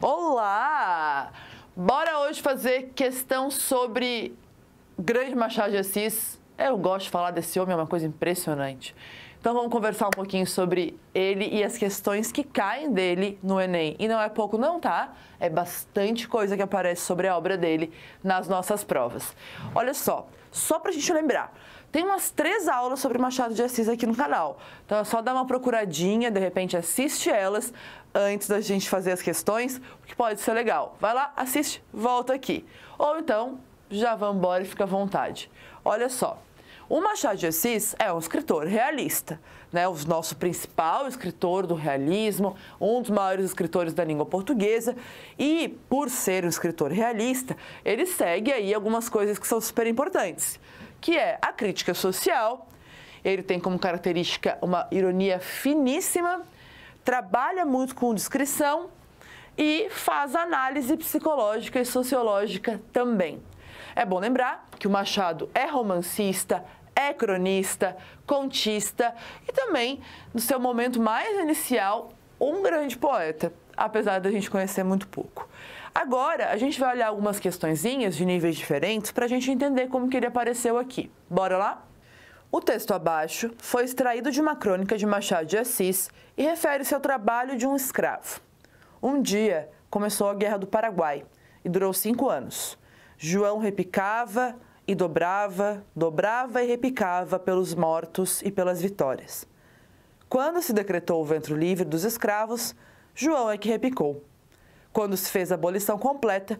Olá! Bora hoje fazer questão sobre Grande Machado de Assis. Eu gosto de falar desse homem, é uma coisa impressionante. Então vamos conversar um pouquinho sobre ele e as questões que caem dele no Enem. E não é pouco não, tá? É bastante coisa que aparece sobre a obra dele nas nossas provas. Olha só, só pra gente lembrar, tem umas três aulas sobre Machado de Assis aqui no canal. Então é só dar uma procuradinha, de repente assiste elas antes da gente fazer as questões, que pode ser legal. Vai lá, assiste, volta aqui. Ou então, já vambora embora e fica à vontade. Olha só, o Machado de Assis é um escritor realista, né? o nosso principal escritor do realismo, um dos maiores escritores da língua portuguesa, e por ser um escritor realista, ele segue aí algumas coisas que são super importantes, que é a crítica social, ele tem como característica uma ironia finíssima, trabalha muito com descrição e faz análise psicológica e sociológica também. É bom lembrar que o Machado é romancista, é cronista, contista e também, no seu momento mais inicial, um grande poeta, apesar da gente conhecer muito pouco. Agora, a gente vai olhar algumas questõezinhas de níveis diferentes para a gente entender como que ele apareceu aqui. Bora lá? O texto abaixo foi extraído de uma crônica de Machado de Assis e refere-se ao trabalho de um escravo. Um dia começou a Guerra do Paraguai e durou cinco anos. João repicava, e dobrava, dobrava e repicava pelos mortos e pelas vitórias. Quando se decretou o ventre livre dos escravos, João é que repicou. Quando se fez a abolição completa,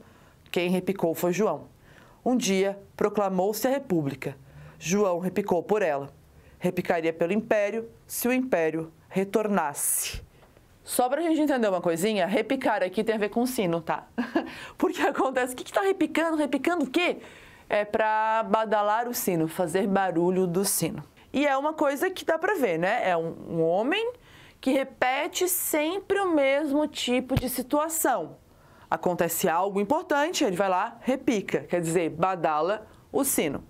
quem repicou foi João. Um dia proclamou-se a República. João repicou por ela. Repicaria pelo Império se o Império retornasse. Só para a gente entender uma coisinha, repicar aqui tem a ver com sino, tá? Porque acontece, o que está repicando? Repicando o quê? é para badalar o sino, fazer barulho do sino. E é uma coisa que dá para ver, né? É um, homem que repete sempre o mesmo tipo de situação. Acontece algo importante, ele vai lá, repica, quer dizer, badala o sino.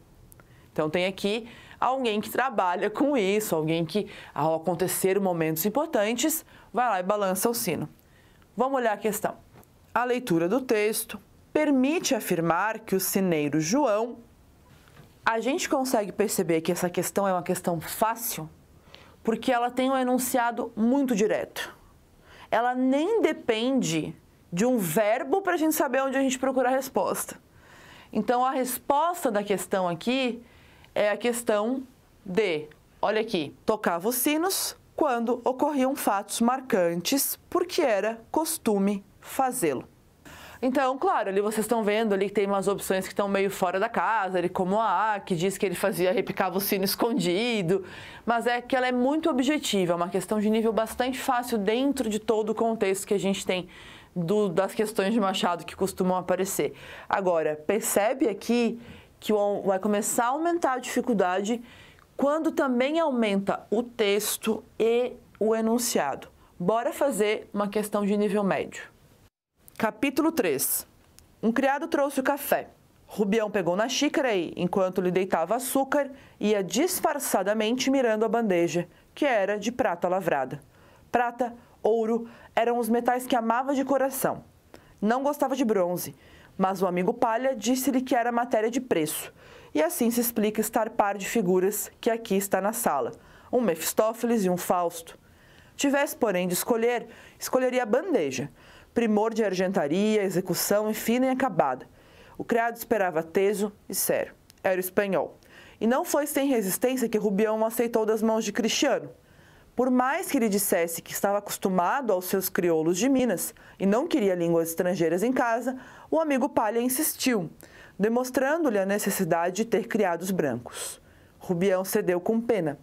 Então tem aqui alguém que trabalha com isso, alguém que, ao acontecer momentos importantes, vai lá e balança o sino. Vamos olhar a questão. A leitura do texto, permite afirmar que o cineiro João. A gente consegue perceber que essa questão é uma questão fácil porque ela tem um enunciado muito direto. Ela nem depende de um verbo para a gente saber onde a gente procura a resposta. Então, a resposta da questão aqui é a questão de, olha aqui, tocava os sinos quando ocorriam fatos marcantes, porque era costume fazê-lo. Então, claro, ali vocês estão vendo ali que tem umas opções que estão meio fora da casa, ali como a A, que diz que ele fazia, repicava o sino escondido, mas é que ela é muito objetiva, é uma questão de nível bastante fácil dentro de todo o contexto que a gente tem do, das questões de Machado que costumam aparecer. Agora, percebe aqui que vai começar a aumentar a dificuldade quando também aumenta o texto e o enunciado. Bora fazer uma questão de nível médio. Capítulo 3 Um criado trouxe o café. Rubião pegou na xícara e, enquanto lhe deitava açúcar, ia disfarçadamente mirando a bandeja, que era de prata lavrada. Prata, ouro, eram os metais que amava de coração. Não gostava de bronze, mas o amigo Palha disse-lhe que era matéria de preço. E assim se explica estar par de figuras que aqui está na sala, um Mefistófeles e um Fausto. Tivesse, porém, de escolher, escolheria a bandeja, primor de argentaria, execução e fina e acabada. O criado esperava teso e sério. Era o espanhol. E não foi sem resistência que Rubião aceitou das mãos de Cristiano. Por mais que ele dissesse que estava acostumado aos seus crioulos de Minas e não queria línguas estrangeiras em casa, o amigo Palha insistiu, demonstrando-lhe a necessidade de ter criados brancos. Rubião cedeu com pena.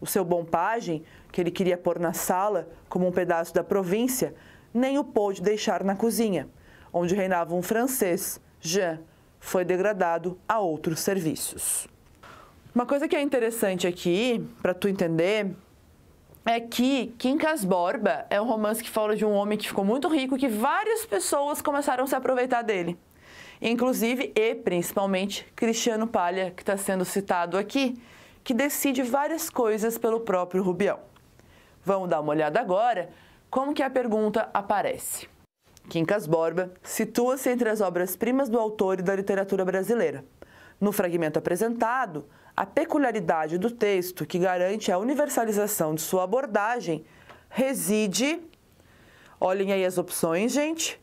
O seu bom pajem, que ele queria pôr na sala como um pedaço da província, nem o pôde deixar na cozinha, onde reinava um francês, Jean, foi degradado a outros serviços. Uma coisa que é interessante aqui, para tu entender, é que Quincas Borba é um romance que fala de um homem que ficou muito rico e que várias pessoas começaram a se aproveitar dele. Inclusive e principalmente Cristiano Palha, que está sendo citado aqui, que decide várias coisas pelo próprio Rubião. Vamos dar uma olhada agora como que a pergunta aparece? Quincas Borba situa-se entre as obras-primas do autor e da literatura brasileira. No fragmento apresentado, a peculiaridade do texto que garante a universalização de sua abordagem reside. Olhem aí as opções, gente.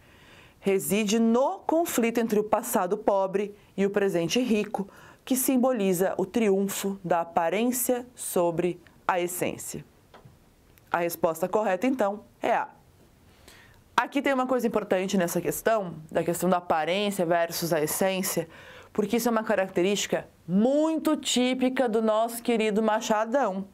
Reside no conflito entre o passado pobre e o presente rico, que simboliza o triunfo da aparência sobre a essência. A resposta correta, então, é A. Aqui tem uma coisa importante nessa questão, da questão da aparência versus a essência, porque isso é uma característica muito típica do nosso querido Machadão.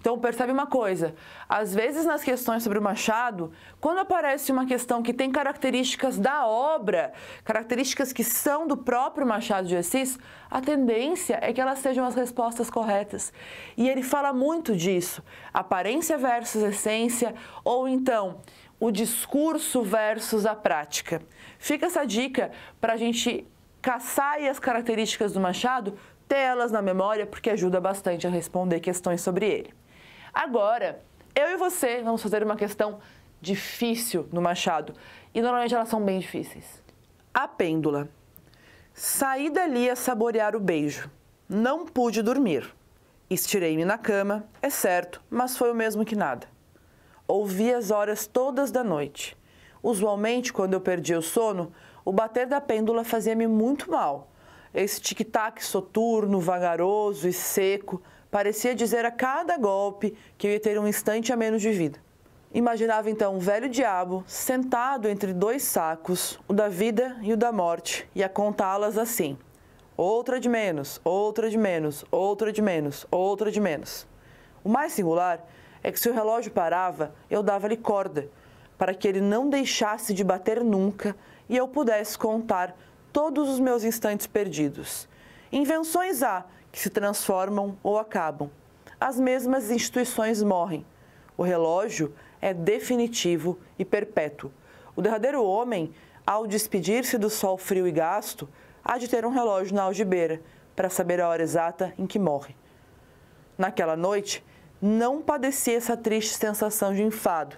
Então percebe uma coisa, às vezes nas questões sobre o Machado, quando aparece uma questão que tem características da obra, características que são do próprio Machado de Assis, a tendência é que elas sejam as respostas corretas. E ele fala muito disso, aparência versus essência, ou então o discurso versus a prática. Fica essa dica para a gente caçar as características do Machado, ter elas na memória, porque ajuda bastante a responder questões sobre ele. Agora, eu e você vamos fazer uma questão difícil no Machado. E normalmente elas são bem difíceis. A pêndula. Saí dali a saborear o beijo. Não pude dormir. Estirei-me na cama, é certo, mas foi o mesmo que nada. Ouvi as horas todas da noite. Usualmente, quando eu perdia o sono, o bater da pêndula fazia-me muito mal. Esse tic-tac soturno, vagaroso e seco parecia dizer a cada golpe que eu ia ter um instante a menos de vida. Imaginava então um velho diabo sentado entre dois sacos, o da vida e o da morte, e a contá-las assim: outra de menos, outra de menos, outra de menos, outra de menos. O mais singular é que se o relógio parava, eu dava-lhe corda, para que ele não deixasse de bater nunca e eu pudesse contar todos os meus instantes perdidos. Invenções há se transformam ou acabam. As mesmas instituições morrem. O relógio é definitivo e perpétuo. O derradeiro homem, ao despedir-se do sol frio e gasto, há de ter um relógio na algibeira para saber a hora exata em que morre. Naquela noite, não padecia essa triste sensação de enfado,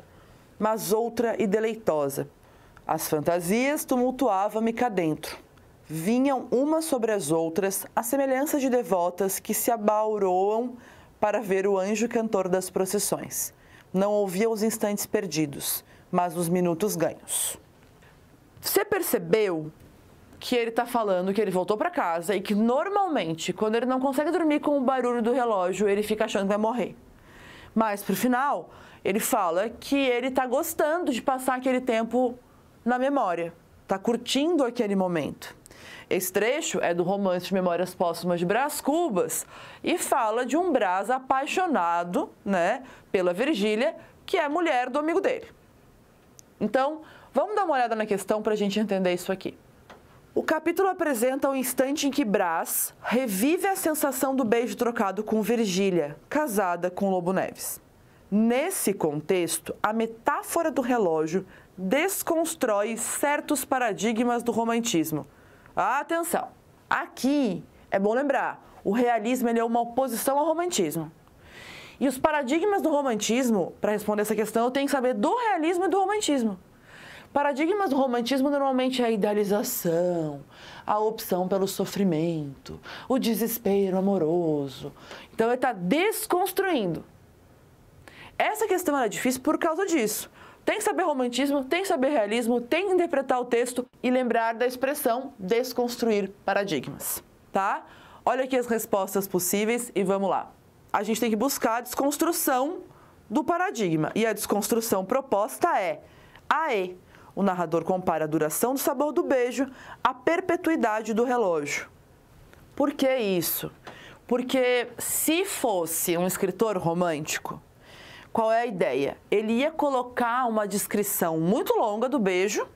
mas outra e deleitosa. As fantasias tumultuavam-me cá dentro vinham umas sobre as outras, à semelhança de devotas que se abauroam para ver o anjo cantor das procissões. Não ouvia os instantes perdidos, mas os minutos ganhos. Você percebeu que ele está falando que ele voltou para casa e que normalmente, quando ele não consegue dormir com o barulho do relógio, ele fica achando que vai morrer. Mas o final, ele fala que ele está gostando de passar aquele tempo na memória, está curtindo aquele momento. Esse trecho é do romance de Memórias Póstumas de Brás Cubas e fala de um Brás apaixonado, né, pela Virgília, que é mulher do amigo dele. Então, vamos dar uma olhada na questão para a gente entender isso aqui. O capítulo apresenta o instante em que Brás revive a sensação do beijo trocado com Virgília, casada com Lobo Neves. Nesse contexto, a metáfora do relógio desconstrói certos paradigmas do romantismo Atenção! Aqui é bom lembrar, o realismo é uma oposição ao romantismo. E os paradigmas do romantismo, para responder essa questão, eu tenho que saber do realismo e do romantismo. Paradigmas do romantismo normalmente é a idealização, a opção pelo sofrimento, o desespero amoroso. Então ele está desconstruindo. Essa questão era difícil por causa disso. Tem que saber romantismo, tem que saber realismo, tem que interpretar o texto e lembrar da expressão desconstruir paradigmas, tá? Olha aqui as respostas possíveis e vamos lá. A gente tem que buscar a desconstrução do paradigma. E a desconstrução proposta é AE. O narrador compara a duração do sabor do beijo à perpetuidade do relógio. Por que isso? Porque se fosse um escritor romântico, qual é a ideia? Ele ia colocar uma descrição muito longa do beijo.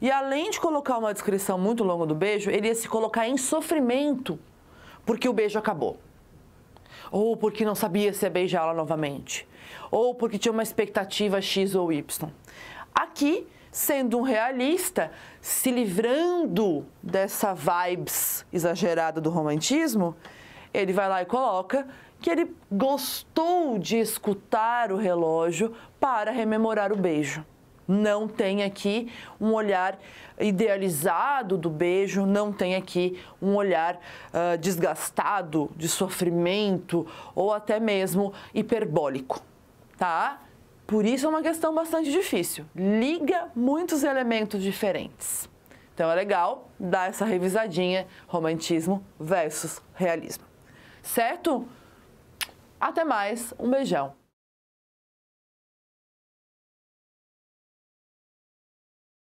E além de colocar uma descrição muito longa do beijo, ele ia se colocar em sofrimento porque o beijo acabou. Ou porque não sabia se ia beijá-la novamente. Ou porque tinha uma expectativa X ou Y. Aqui, sendo um realista, se livrando dessa vibes exagerada do romantismo, ele vai lá e coloca que ele gostou de escutar o relógio para rememorar o beijo. Não tem aqui um olhar idealizado do beijo, não tem aqui um olhar uh, desgastado, de sofrimento ou até mesmo hiperbólico, tá? Por isso é uma questão bastante difícil. Liga muitos elementos diferentes. Então é legal dar essa revisadinha romantismo versus realismo certo? Até mais, um beijão.